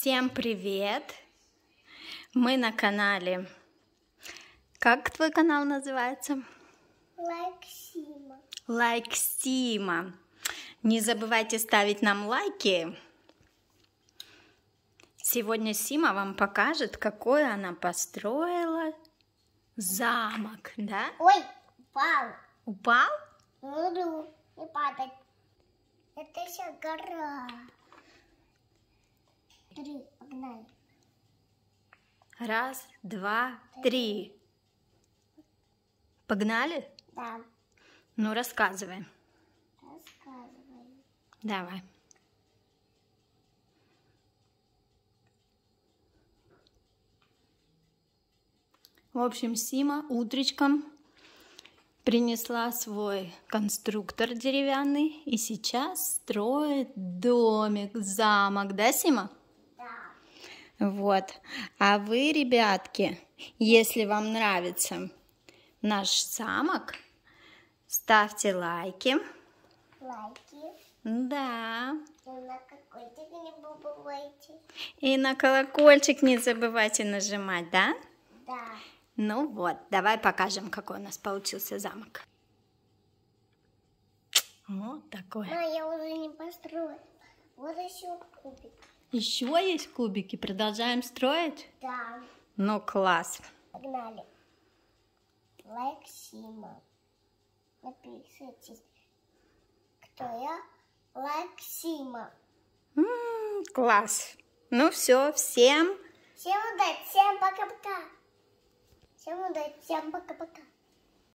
Всем привет! Мы на канале. Как твой канал называется? Лайксима. Лайксима. Не забывайте ставить нам лайки. Сегодня Сима вам покажет, какой она построила замок, да? Ой, упал. Упал? Буду не падать. Это еще гора три, погнали. Раз, два, три. Погнали? Да. Ну, рассказывай. Рассказывай. Давай. В общем, Сима утречком принесла свой конструктор деревянный и сейчас строит домик, замок, да, Сима? Вот. А вы, ребятки, если вам нравится наш замок, ставьте лайки. Лайки. Да. И на колокольчик не забывайте. нажимать, да? Да. Ну вот, давай покажем, какой у нас получился замок. Вот такой. Мама, я уже не построила. Вот еще кубик. Еще есть кубики? Продолжаем строить? Да. Ну, класс. Погнали. Лайк Сима. Напишитесь, кто я. Лайк Сима. класс. Ну все, всем... Всем удачи, всем пока-пока. Всем удачи, всем пока-пока.